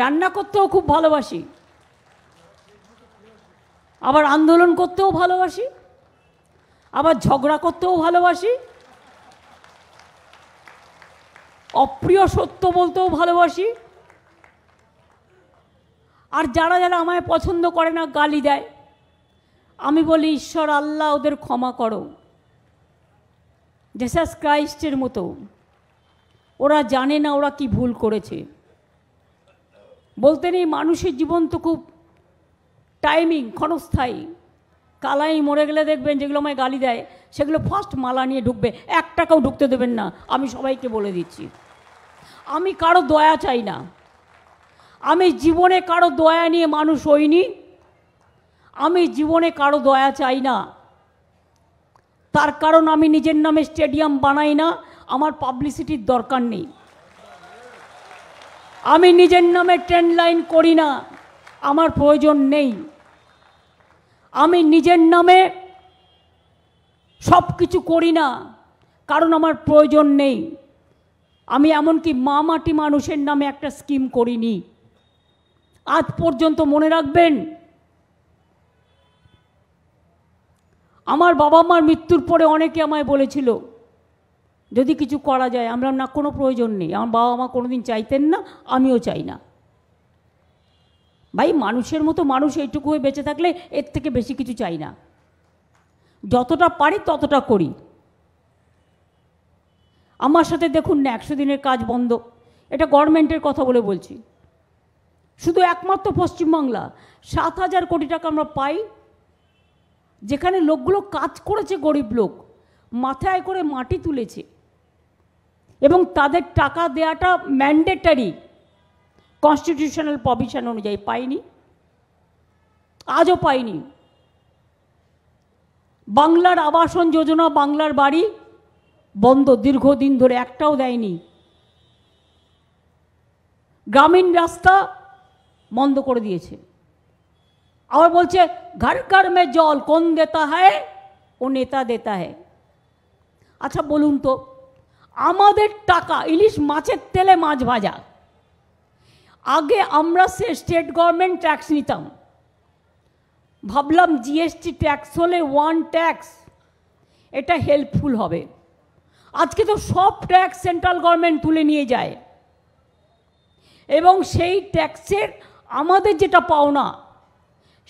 রান্না করতেও খুব ভালোবাসি আবার আন্দোলন করতেও ভালোবাসি আবার ঝগড়া করতেও ভালোবাসি অপ্রিয় সত্য বলতেও ভালোবাসি আর যারা যারা আমায় পছন্দ করে না গালি দেয় আমি বলি ঈশ্বর আল্লাহ ওদের ক্ষমা করো জেসাস ক্রাইস্টের মতো ওরা জানে না ওরা কি ভুল করেছে বলতে নেই মানুষের জীবন তো খুব টাইমিং ক্ষণস্থায়ী কালাই মরে গেলে দেখবেন যেগুলো আমায় গালি দেয় সেগুলো ফার্স্ট মালা নিয়ে ঢুকবে এক টাকাও ঢুকতে দেবেন না আমি সবাইকে বলে দিচ্ছি আমি কারো দয়া চাই না আমি জীবনে কারো দয়া নিয়ে মানুষ হইনি আমি জীবনে কারো দয়া চাই না তার কারণ আমি নিজের নামে স্টেডিয়াম বানাই না আমার পাবলিসিটির দরকার নেই আমি নিজের নামে ট্রেন লাইন করি না আমার প্রয়োজন নেই আমি নিজের নামে সব কিছু করি না কারণ আমার প্রয়োজন নেই আমি এমনকি মা মাটি মানুষের নামে একটা স্কিম করিনি আজ পর্যন্ত মনে রাখবেন আমার বাবা মার মৃত্যুর পরে অনেকে আমায় বলেছিল যদি কিছু করা যায় আমরা না কোনো প্রয়োজন নেই আমার বাবা মা কোনো দিন চাইতেন না আমিও চাই না ভাই মানুষের মতো মানুষ এইটুকু হয়ে বেঁচে থাকলে এর থেকে বেশি কিছু চাই না যতটা পারি ততটা করি আমার সাথে দেখুন না একশো দিনের কাজ বন্ধ এটা গভর্নমেন্টের কথা বলে বলছি শুধু একমাত্র পশ্চিমবাংলা সাত হাজার কোটি টাকা আমরা পাই যেখানে লোকগুলো কাজ করেছে গরিব লোক মাথায় করে মাটি তুলেছে এবং তাদের টাকা দেওয়াটা ম্যান্ডেটারি কনস্টিটিউশনাল প্রভিশন অনুযায়ী পাইনি আজও পাইনি বাংলার আবাসন যোজনা বাংলার বাড়ি বন্ধ দীর্ঘদিন ধরে একটাও দেয়নি গ্রামীণ রাস্তা বন্ধ করে দিয়েছে আবার বলছে ঘর ঘর মে জল কোন দেতা হ্যায় ও নেতা দেতা হ্যায় আচ্ছা বলুন তো আমাদের টাকা ইলিশ মাছের তেলে মাছ ভাজা আগে আমরা সে স্টেট গভর্নমেন্ট ট্যাক্স নিতাম ভাবলাম জিএসটি ট্যাক্স হলে ওয়ান ট্যাক্স এটা হেল্পফুল হবে আজকে তো সব ট্যাক্স সেন্ট্রাল গভর্নমেন্ট তুলে নিয়ে যায় এবং সেই ট্যাক্সের আমাদের যেটা পাওনা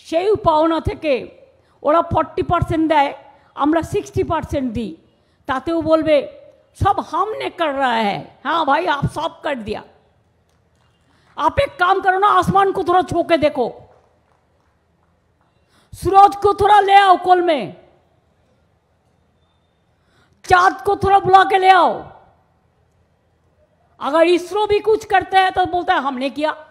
সেই পাওনা থেকে ওরা ফর্টি পার্সেন্ট দেয় আমরা সিক্সটি পার্সেন্ট দিই তাতেও বলবে सब हमने कर रहा है हाँ भाई आप सब कर दिया आप एक काम करो ना आसमान को थोड़ा छू के देखो सूरज को थोड़ा ले आओ कोल में चांद को थोड़ा बुला के ले आओ अगर इसरो भी कुछ करते हैं तो बोलता है हमने किया